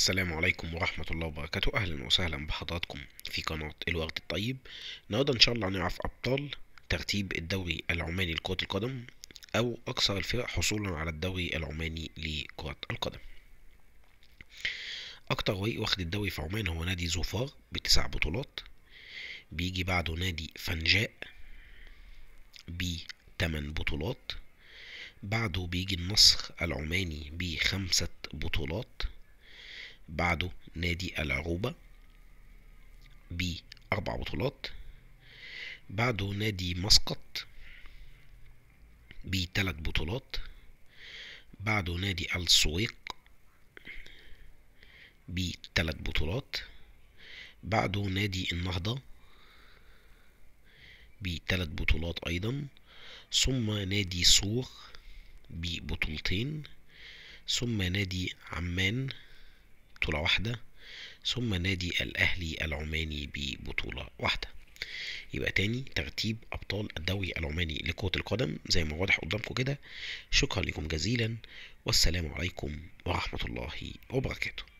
السلام عليكم ورحمة الله وبركاته أهلا وسهلا بحضراتكم في قناة الورد الطيب النهاردة إن شاء الله هنعرف أبطال ترتيب الدوري العماني لكرة القدم أو أكثر الفرق حصولا على الدوري العماني لكرة القدم أكتر فريق واخد الدوري في عمان هو نادي زوفار بتسع بطولات بيجي بعده نادي فنجاء بتمن بطولات بعده بيجي النصر العماني بخمسة بطولات بعده نادي العروبة بأربع بطولات بعده نادي مسقط بثلاث بطولات بعده نادي السويق بثلاث بطولات بعده نادي النهضة بثلاث بطولات أيضا ثم نادي صور ببطولتين ثم نادي عمان بطولة واحدة ثم نادي الأهلي العماني ببطولة واحدة يبقى تاني ترتيب أبطال الدوري العماني لكرة القدم زي ما واضح قدامكم كده شكرا لكم جزيلا والسلام عليكم ورحمة الله وبركاته